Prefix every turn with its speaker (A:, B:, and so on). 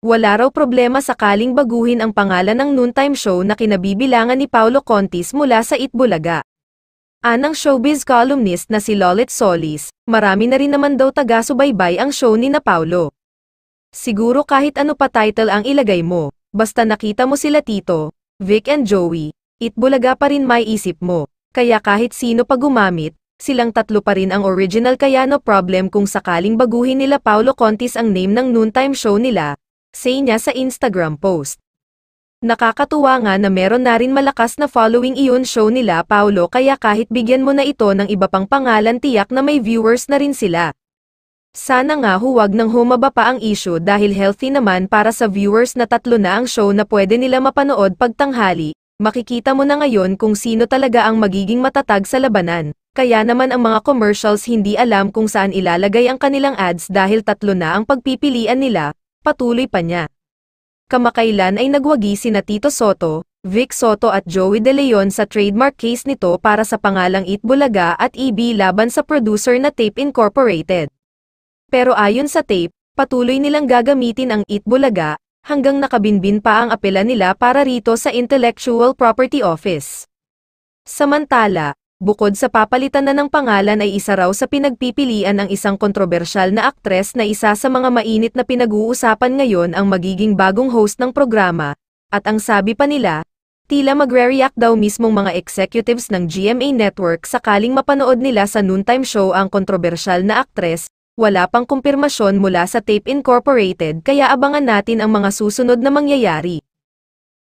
A: Wala raw problema sakaling baguhin ang pangalan ng noontime show na kinabibilangan ni Paolo Contis mula sa Itbulaga. Anang showbiz columnist na si Lolet Solis, marami na rin naman daw taga-subaybay ang show ni na Paolo. Siguro kahit ano pa title ang ilagay mo, basta nakita mo sila Tito, Vic and Joey, Itbulaga pa rin may isip mo. Kaya kahit sino pa gumamit, silang tatlo pa rin ang original kaya no problem kung sakaling baguhin nila Paolo Contis ang name ng noontime show nila, say niya sa Instagram post. Nakakatuwa nga na meron na rin malakas na following iyon show nila Paolo kaya kahit bigyan mo na ito ng iba pang pangalan tiyak na may viewers na rin sila. Sana nga huwag nang humaba pa ang issue dahil healthy naman para sa viewers na tatlo na ang show na pwede nila mapanood pagtanghali, makikita mo na ngayon kung sino talaga ang magiging matatag sa labanan. Kaya naman ang mga commercials hindi alam kung saan ilalagay ang kanilang ads dahil tatlo na ang pagpipilian nila, Patuloy pa niya. Kamakailan ay nagwagi sina Tito Soto, Vic Soto at Joey De Leon sa trademark case nito para sa pangalang Eat Bulaga at EB laban sa producer na Tape Incorporated. Pero ayon sa tape, patuloy nilang gagamitin ang Eat Bulaga hanggang nakabinbin pa ang apela nila para rito sa Intellectual Property Office. Samantala, Bukod sa papalitan na ng pangalan ay isa raw sa pinagpipilian ang isang kontrobersyal na aktres na isa sa mga mainit na pinag-uusapan ngayon ang magiging bagong host ng programa, at ang sabi pa nila, tila magre-react daw mismong mga executives ng GMA Network sakaling mapanood nila sa noontime show ang kontrobersyal na aktres, wala pang kumpirmasyon mula sa Tape Incorporated kaya abangan natin ang mga susunod na mangyayari.